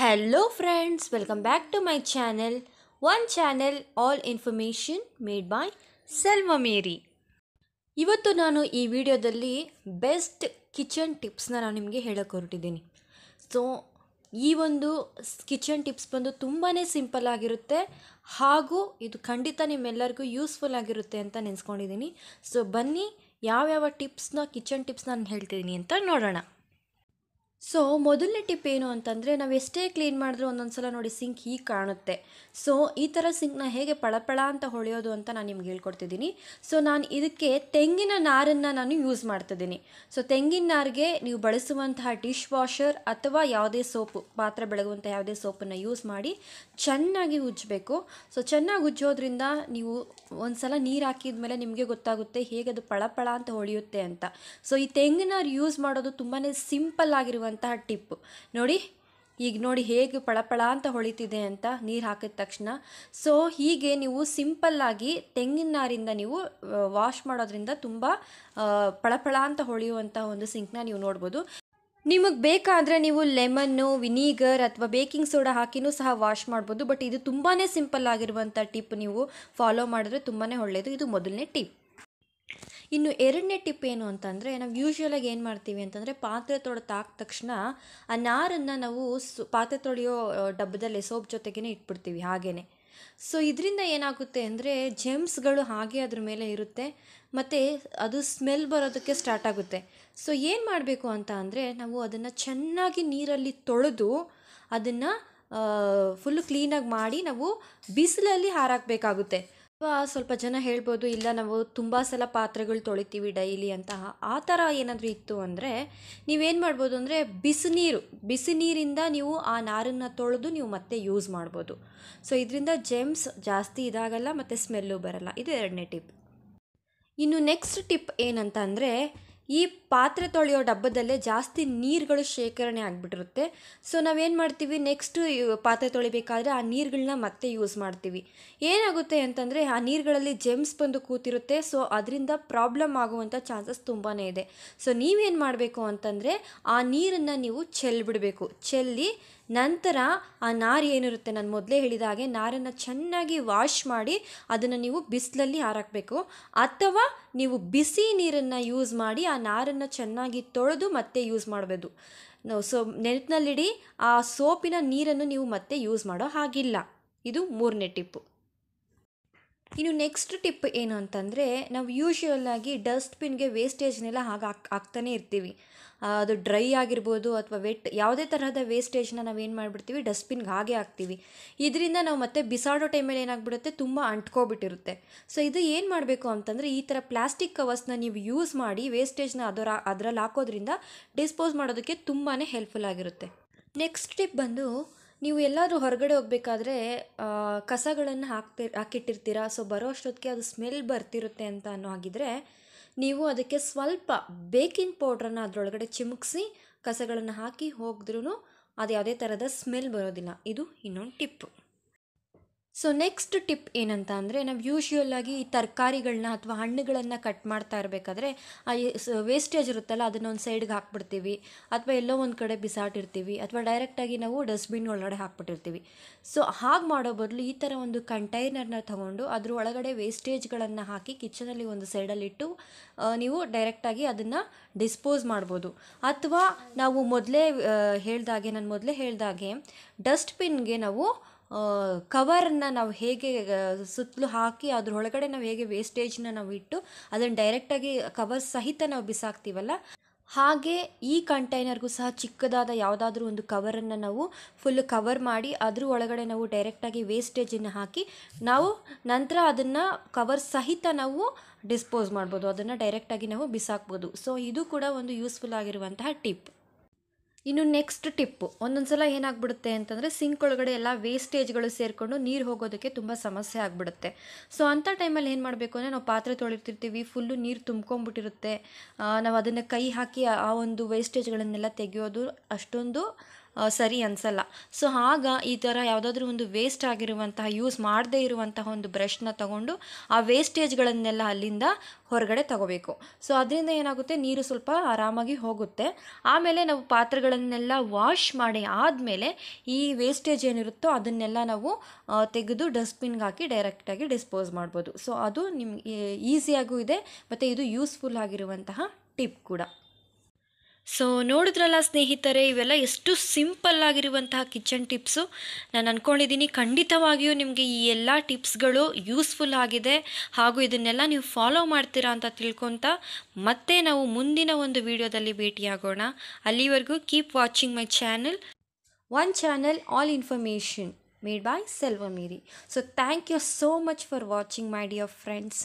hello friends welcome back to my channel one channel all information made by Selva Mary ಇವತ್ತು ನಾನು ಈ ವಿಡಿಯೋದಲ್ಲಿ best kitchen ಟಿಪ್ಸ್ನ ನಾನು ನಿಮಗೆ ಹೇಳಕ್ಕೆ ಹೊರಟಿದ್ದೀನಿ ಸೊ ಈ ಒಂದು ಕಿಚನ್ ಟಿಪ್ಸ್ ಬಂದು ತುಂಬಾ ಸಿಂಪಲ್ ಆಗಿರುತ್ತೆ ಹಾಗೂ ಇದು ಖಂಡಿತ ನಿಮ್ಮೆಲ್ಲರಿಗೂ ಯೂಸ್ಫುಲ್ ಆಗಿರುತ್ತೆ ಅಂತ ನೆನೆಸ್ಕೊಂಡಿದ್ದೀನಿ ಸೊ ಬನ್ನಿ ಯಾವ್ಯಾವ ಟಿಪ್ಸ್ನ ಕಿಚನ್ ಟಿಪ್ಸ್ ನಾನು ಹೇಳ್ತಿದ್ದೀನಿ ಅಂತ ನೋಡೋಣ ಸೊ ಮೊದಲನೇ ಟಿಪ್ ಏನು ಅಂತಂದರೆ ನಾವು ಎಷ್ಟೇ ಕ್ಲೀನ್ ಮಾಡಿದ್ರೂ ಒಂದೊಂದು ಸಲ ನೋಡಿ ಸಿಂಕ್ ಹೀಗೆ ಕಾಣುತ್ತೆ ಸೊ ಈ ಥರ ಸಿಂಕ್ನ ಹೇಗೆ ಪಳಪಳ ಅಂತ ಹೊಳೆಯೋದು ಅಂತ ನಾನು ನಿಮ್ಗೆ ಹೇಳ್ಕೊಡ್ತಿದ್ದೀನಿ ಸೊ ನಾನು ಇದಕ್ಕೆ ತೆಂಗಿನ ನಾರನ್ನು ನಾನು ಯೂಸ್ ಮಾಡ್ತಿದ್ದೀನಿ ಸೊ ತೆಂಗಿನ ನಾರಿಗೆ ನೀವು ಬಳಸುವಂತಹ ಡಿಶ್ ವಾಷರ್ ಅಥವಾ ಯಾವುದೇ ಸೋಪು ಪಾತ್ರೆ ಬೆಳಗುವಂಥ ಯಾವುದೇ ಸೋಪನ್ನು ಯೂಸ್ ಮಾಡಿ ಚೆನ್ನಾಗಿ ಉಜ್ಜಬೇಕು ಸೊ ಚೆನ್ನಾಗಿ ಉಜ್ಜೋದ್ರಿಂದ ನೀವು ಒಂದು ಸಲ ನೀರು ಹಾಕಿದ ಮೇಲೆ ನಿಮಗೆ ಗೊತ್ತಾಗುತ್ತೆ ಹೇಗೆ ಅದು ಪಳಪಳ ಅಂತ ಹೊಳೆಯುತ್ತೆ ಅಂತ ಸೊ ಈ ತೆಂಗಿನ ಯೂಸ್ ಮಾಡೋದು ತುಂಬಾ ಸಿಂಪಲ್ ಆಗಿರುವ ಆಗಿರುವಂತಹ ಟಿಪ್ ನೋಡಿ ಈಗ ನೋಡಿ ಹೇಗೆ ಪಳಪಳ ಅಂತ ಹೊಳಿತಿದೆ ಅಂತ ನೀರು ಹಾಕಿದ ತಕ್ಷಣ ಸೊ ಹೀಗೆ ನೀವು ಸಿಂಪಲ್ಲಾಗಿ ತೆಂಗಿನ ನಾರಿಂದ ನೀವು ವಾಶ್ ಮಾಡೋದ್ರಿಂದ ತುಂಬ ಪಳಪಳ ಅಂತ ಹೊಳೆಯುವಂಥ ಒಂದು ಸಿಂಕ್ನ ನೀವು ನೋಡ್ಬೋದು ನಿಮಗೆ ಬೇಕಾದರೆ ನೀವು ಲೆಮನ್ನು ವಿನಿಗರ್ ಅಥವಾ ಬೇಕಿಂಗ್ ಸೋಡಾ ಹಾಕಿನೂ ಸಹ ವಾಶ್ ಮಾಡ್ಬೋದು ಬಟ್ ಇದು ತುಂಬಾ ಸಿಂಪಲ್ ಆಗಿರುವಂಥ ಟಿಪ್ ನೀವು ಫಾಲೋ ಮಾಡಿದ್ರೆ ತುಂಬಾ ಒಳ್ಳೆಯದು ಇದು ಮೊದಲನೇ ಟಿಪ್ ಇನ್ನು ಎರಡನೇ ಟಿಪ್ ಏನು ಅಂತಂದರೆ ನಾವು ಯೂಶ್ವಲಾಗಿ ಏನು ಮಾಡ್ತೀವಿ ಅಂತಂದರೆ ಪಾತ್ರೆ ತೊಳೆದು ತಕ್ಷಣ ಆ ನಾರನ್ನು ನಾವು ಸು ಪಾತ್ರೆ ತೊಳೆಯೋ ಡಬ್ಬದಲ್ಲಿ ಸೋಪ್ ಜೊತೆಗೇ ಇಟ್ಬಿಡ್ತೀವಿ ಹಾಗೇ ಸೊ ಇದರಿಂದ ಏನಾಗುತ್ತೆ ಅಂದರೆ ಜೆಮ್ಸ್ಗಳು ಹಾಗೆ ಅದ್ರ ಮೇಲೆ ಇರುತ್ತೆ ಮತ್ತು ಅದು ಸ್ಮೆಲ್ ಬರೋದಕ್ಕೆ ಸ್ಟಾರ್ಟ್ ಆಗುತ್ತೆ ಸೊ ಏನು ಮಾಡಬೇಕು ಅಂತ ಅಂದರೆ ನಾವು ಅದನ್ನು ಚೆನ್ನಾಗಿ ನೀರಲ್ಲಿ ತೊಳೆದು ಅದನ್ನು ಫುಲ್ಲು ಕ್ಲೀನಾಗಿ ಮಾಡಿ ನಾವು ಬಿಸಿಲಲ್ಲಿ ಹಾರಾಕಬೇಕಾಗುತ್ತೆ ಸ್ವಲ್ಪ ಜನ ಹೇಳ್ಬೋದು ಇಲ್ಲ ನಾವು ತುಂಬ ಸಲ ಪಾತ್ರೆಗಳು ತೊಳಿತೀವಿ ಡೈಲಿ ಅಂತ ಆ ಥರ ಏನಾದರೂ ಇತ್ತು ಅಂದರೆ ನೀವೇನು ಮಾಡ್ಬೋದು ಅಂದರೆ ಬಿಸಿ ನೀರು ಬಿಸಿ ನೀರಿಂದ ನೀವು ಆ ನಾರನ್ನು ತೊಳೆದು ನೀವು ಮತ್ತೆ ಯೂಸ್ ಮಾಡ್ಬೋದು ಸೊ ಇದರಿಂದ ಜೆಮ್ಸ್ ಜಾಸ್ತಿ ಇದಾಗಲ್ಲ ಮತ್ತು ಸ್ಮೆಲ್ಲು ಬರಲ್ಲ ಇದು ಎರಡನೇ ಟಿಪ್ ಇನ್ನು ನೆಕ್ಸ್ಟ್ ಟಿಪ್ ಏನಂತ ಅಂದರೆ ಈ ಪಾತ್ರೆ ತೊಳೆಯೋ ಡಬ್ಬದಲ್ಲೇ ಜಾಸ್ತಿ ನೀರುಗಳು ಶೇಖರಣೆ ಆಗಿಬಿಟ್ಟಿರುತ್ತೆ ಸೊ ನಾವೇನು ಮಾಡ್ತೀವಿ ನೆಕ್ಸ್ಟು ಪಾತ್ರೆ ತೊಳಿಬೇಕಾದ್ರೆ ಆ ನೀರುಗಳನ್ನ ಮತ್ತೆ ಯೂಸ್ ಮಾಡ್ತೀವಿ ಏನಾಗುತ್ತೆ ಅಂತಂದರೆ ಆ ನೀರುಗಳಲ್ಲಿ ಜೆಮ್ಸ್ ಬಂದು ಕೂತಿರುತ್ತೆ ಸೊ ಅದರಿಂದ ಪ್ರಾಬ್ಲಮ್ ಆಗುವಂಥ ಚಾನ್ಸಸ್ ತುಂಬಾ ಇದೆ ಸೊ ನೀವೇನು ಮಾಡಬೇಕು ಅಂತಂದರೆ ಆ ನೀರನ್ನು ನೀವು ಚೆಲ್ಲಿಬಿಡಬೇಕು ಚೆಲ್ಲಿ ನಂತರ ಆ ನಾರು ಏನಿರುತ್ತೆ ನಾನು ಮೊದಲೇ ಹೇಳಿದ ಹಾಗೆ ನಾರನ್ನು ಚೆನ್ನಾಗಿ ವಾಶ್ ಮಾಡಿ ಅದನ್ನು ನೀವು ಬಿಸಿಲಲ್ಲಿ ಹಾರಾಕಬೇಕು ಅಥವಾ ನೀವು ಬಿಸಿ ನೀರನ್ನು ಯೂಸ್ ಮಾಡಿ ಆ ನಾರನ್ನು ಚೆನ್ನಾಗಿ ತೊಳೆದು ಮತ್ತೆ ಯೂಸ್ ಮಾಡಬಹುದು ಸೊ ನೆನಪಿನಲ್ಲಿಡಿ ಆ ಸೋಪಿನ ನೀರನ್ನು ನೀವು ಮತ್ತೆ ಯೂಸ್ ಮಾಡೋ ಹಾಗಿಲ್ಲ ಇದು ಮೂರನೇ ಟಿಪ್ಪು ಇನ್ನು ನೆಕ್ಸ್ಟ್ ಟಿಪ್ ಏನು ಅಂತಂದರೆ ನಾವು ಯೂಶ್ವಲ್ ಆಗಿ ಡಸ್ಟ್ಬಿನ್ಗೆ ವೇಸ್ಟೇಜ್ನೆಲ್ಲ ಹಾಗೆ ಹಾಕ್ ಹಾಕ್ತಾನೆ ಇರ್ತೀವಿ ಅದು ಡ್ರೈ ಆಗಿರ್ಬೋದು ಅಥವಾ ವೆಟ್ ಯಾವುದೇ ತರಹದ ವೇಸ್ಟೇಜ್ನ ಏನು ಮಾಡಿಬಿಡ್ತೀವಿ ಡಸ್ಟ್ಬಿನ್ಗೆ ಹಾಗೆ ಹಾಕ್ತೀವಿ ಇದರಿಂದ ನಾವು ಮತ್ತೆ ಬಿಸಾಡೋ ಟೈಮಲ್ಲಿ ಏನಾಗ್ಬಿಡುತ್ತೆ ತುಂಬ ಅಂಟ್ಕೊಬಿಟ್ಟಿರುತ್ತೆ ಸೊ ಇದು ಏನು ಮಾಡಬೇಕು ಅಂತಂದರೆ ಈ ಥರ ಪ್ಲಾಸ್ಟಿಕ್ ಕವರ್ಸ್ನ ನೀವು ಯೂಸ್ ಮಾಡಿ ವೇಸ್ಟೇಜ್ನ ಅದರ ಅದರಲ್ಲಿ ಹಾಕೋದ್ರಿಂದ ಡಿಸ್ಪೋಸ್ ಮಾಡೋದಕ್ಕೆ ತುಂಬಾ ಹೆಲ್ಪ್ಫುಲ್ ಆಗಿರುತ್ತೆ ನೆಕ್ಸ್ಟ್ ಟಿಪ್ ಬಂದು ನೀವು ಎಲ್ಲಾದರೂ ಹೊರಗಡೆ ಹೋಗಬೇಕಾದ್ರೆ ಕಸಗಳನ್ನು ಹಾಕ್ತಿರ್ ಹಾಕಿಟ್ಟಿರ್ತೀರಾ ಸೊ ಬರೋ ಅಷ್ಟೊತ್ತಿಗೆ ಅದು ಸ್ಮೆಲ್ ಬರ್ತಿರುತ್ತೆ ಅಂತ ಅನ್ನೋ ಹಾಗಿದ್ರೆ ನೀವು ಅದಕ್ಕೆ ಸ್ವಲ್ಪ ಬೇಕಿಂಗ್ ಪೌಡ್ರನ್ನ ಅದರೊಳಗಡೆ ಚಿಮುಕ್ಸಿ ಕಸಗಳನ್ನು ಹಾಕಿ ಹೋಗಿದ್ರೂ ಅದು ಯಾವುದೇ ಥರದ ಸ್ಮೆಲ್ ಬರೋದಿಲ್ಲ ಇದು ಇನ್ನೊಂದು ಟಿಪ್ಪು ಸೊ ನೆಕ್ಸ್ಟ್ ಟಿಪ್ ಏನಂತ ಅಂದರೆ ನಾವು ಯೂಶುವಲ್ ಆಗಿ ಈ ತರಕಾರಿಗಳನ್ನ ಅಥವಾ ಹಣ್ಣುಗಳನ್ನು ಕಟ್ ಮಾಡ್ತಾ ಇರಬೇಕಾದ್ರೆ ಆ ವೇಸ್ಟೇಜ್ ಇರುತ್ತಲ್ಲ ಅದನ್ನ ಒಂದು ಸೈಡ್ಗೆ ಹಾಕ್ಬಿಡ್ತೀವಿ ಅಥವಾ ಎಲ್ಲೋ ಒಂದು ಕಡೆ ಬಿಸಾಟಿರ್ತೀವಿ ಅಥವಾ ಡೈರೆಕ್ಟಾಗಿ ನಾವು ಡಸ್ಟ್ಬಿನ್ ಒಳಗಡೆ ಹಾಕ್ಬಿಟ್ಟಿರ್ತೀವಿ ಸೊ ಹಾಗೆ ಮಾಡೋ ಬದಲು ಈ ಥರ ಒಂದು ಕಂಟೈನರ್ನ ತೊಗೊಂಡು ಅದ್ರ ಒಳಗಡೆ ವೇಸ್ಟೇಜ್ಗಳನ್ನು ಹಾಕಿ ಕಿಚನಲ್ಲಿ ಒಂದು ಸೈಡಲ್ಲಿಟ್ಟು ನೀವು ಡೈರೆಕ್ಟಾಗಿ ಅದನ್ನು ಡಿಸ್ಪೋಸ್ ಮಾಡ್ಬೋದು ಅಥವಾ ನಾವು ಮೊದಲೇ ಹೇಳ್ದಾಗೆ ನಾನು ಮೊದಲೇ ಹೇಳ್ದಾಗೆ ಡಸ್ಟ್ಬಿನ್ಗೆ ನಾವು ಕವರನ್ನ ನಾವು ಹೇಗೆ ಸುತ್ತಲೂ ಹಾಕಿ ಅದ್ರ ಒಳಗಡೆ ನಾವು ಹೇಗೆ ವೇಸ್ಟೇಜ್ನ ನಾವು ಇಟ್ಟು ಅದನ್ನು ಡೈರೆಕ್ಟಾಗಿ ಕವರ್ ಸಹಿತ ನಾವು ಬಿಸಾಕ್ತೀವಲ್ಲ ಹಾಗೆ ಈ ಕಂಟೈನರ್ಗೂ ಸಹ ಚಿಕ್ಕದಾದ ಯಾವುದಾದ್ರೂ ಒಂದು ಕವರನ್ನು ನಾವು ಫುಲ್ ಕವರ್ ಮಾಡಿ ಅದ್ರ ಒಳಗಡೆ ನಾವು ಡೈರೆಕ್ಟಾಗಿ ವೇಸ್ಟೇಜನ್ನು ಹಾಕಿ ನಾವು ನಂತರ ಅದನ್ನು ಕವರ್ ಸಹಿತ ನಾವು ಡಿಸ್ಪೋಸ್ ಮಾಡ್ಬೋದು ಅದನ್ನು ಡೈರೆಕ್ಟಾಗಿ ನಾವು ಬಿಸಾಕ್ಬೋದು ಸೊ ಇದು ಕೂಡ ಒಂದು ಯೂಸ್ಫುಲ್ ಆಗಿರುವಂತಹ ಟಿಪ್ ಇನ್ನು ನೆಕ್ಸ್ಟ್ ಟಿಪ್ಪು ಒಂದೊಂದು ಸಲ ಏನಾಗ್ಬಿಡುತ್ತೆ ಅಂತಂದರೆ ಸಿಂಕ್ ಒಳಗಡೆ ಎಲ್ಲ ವೇಸ್ಟೇಜ್ಗಳು ಸೇರಿಕೊಂಡು ನೀರು ಹೋಗೋದಕ್ಕೆ ತುಂಬ ಸಮಸ್ಯೆ ಆಗಿಬಿಡುತ್ತೆ ಸೊ ಅಂಥ ಟೈಮಲ್ಲಿ ಏನು ಮಾಡಬೇಕು ಅಂದರೆ ನಾವು ಪಾತ್ರೆ ತೊಳಿತಿರ್ತೀವಿ ಫುಲ್ಲು ನೀರು ತುಂಬ್ಕೊಂಬಿಟ್ಟಿರುತ್ತೆ ನಾವು ಅದನ್ನು ಕೈ ಹಾಕಿ ಆ ಒಂದು ವೇಸ್ಟೇಜ್ಗಳನ್ನೆಲ್ಲ ತೆಗೆಯೋದು ಅಷ್ಟೊಂದು ಸರಿ ಅನಿಸಲ್ಲ ಸೊ ಆಗ ಈ ಥರ ಯಾವುದಾದ್ರೂ ಒಂದು ವೇಸ್ಟ್ ಆಗಿರುವಂತಹ ಯೂಸ್ ಮಾಡದೇ ಇರುವಂತಹ ಒಂದು ಬ್ರಷ್ನ ತಗೊಂಡು ಆ ವೇಸ್ಟೇಜ್ಗಳನ್ನೆಲ್ಲ ಅಲ್ಲಿಂದ ಹೊರಗಡೆ ತಗೋಬೇಕು ಸೊ ಅದರಿಂದ ಏನಾಗುತ್ತೆ ನೀರು ಸ್ವಲ್ಪ ಆರಾಮಾಗಿ ಹೋಗುತ್ತೆ ಆಮೇಲೆ ನಾವು ಪಾತ್ರೆಗಳನ್ನೆಲ್ಲ ವಾಶ್ ಮಾಡಿ ಆದಮೇಲೆ ಈ ವೇಸ್ಟೇಜ್ ಏನಿರುತ್ತೋ ಅದನ್ನೆಲ್ಲ ನಾವು ತೆಗೆದು ಡಸ್ಟ್ಬಿನ್ಗೆ ಹಾಕಿ ಡೈರೆಕ್ಟಾಗಿ ಡಿಸ್ಪೋಸ್ ಮಾಡ್ಬೋದು ಸೊ ಅದು ನಿಮ್ಗೆ ಈಸಿಯಾಗೂ ಇದೆ ಮತ್ತು ಇದು ಯೂಸ್ಫುಲ್ ಆಗಿರುವಂತಹ ಟಿಪ್ ಕೂಡ ಸೊ ನೋಡಿದ್ರಲ್ಲ ಸ್ನೇಹಿತರೆ ಇವೆಲ್ಲ ಎಷ್ಟು ಸಿಂಪಲ್ ಆಗಿರುವಂತಹ ಕಿಚನ್ ಟಿಪ್ಸು ನಾನು ಅಂದ್ಕೊಂಡಿದ್ದೀನಿ ಖಂಡಿತವಾಗಿಯೂ ನಿಮಗೆ ಈ ಎಲ್ಲ ಟಿಪ್ಸ್ಗಳು ಯೂಸ್ಫುಲ್ ಆಗಿದೆ ಹಾಗೂ ಇದನ್ನೆಲ್ಲ ನೀವು ಫಾಲೋ ಮಾಡ್ತೀರಾ ಅಂತ ತಿಳ್ಕೊತ ಮತ್ತೆ ನಾವು ಮುಂದಿನ ಒಂದು ವಿಡಿಯೋದಲ್ಲಿ ಭೇಟಿಯಾಗೋಣ ಅಲ್ಲಿವರೆಗೂ keep watching my channel one channel all information made by Selva Mary so thank you so much for watching my dear friends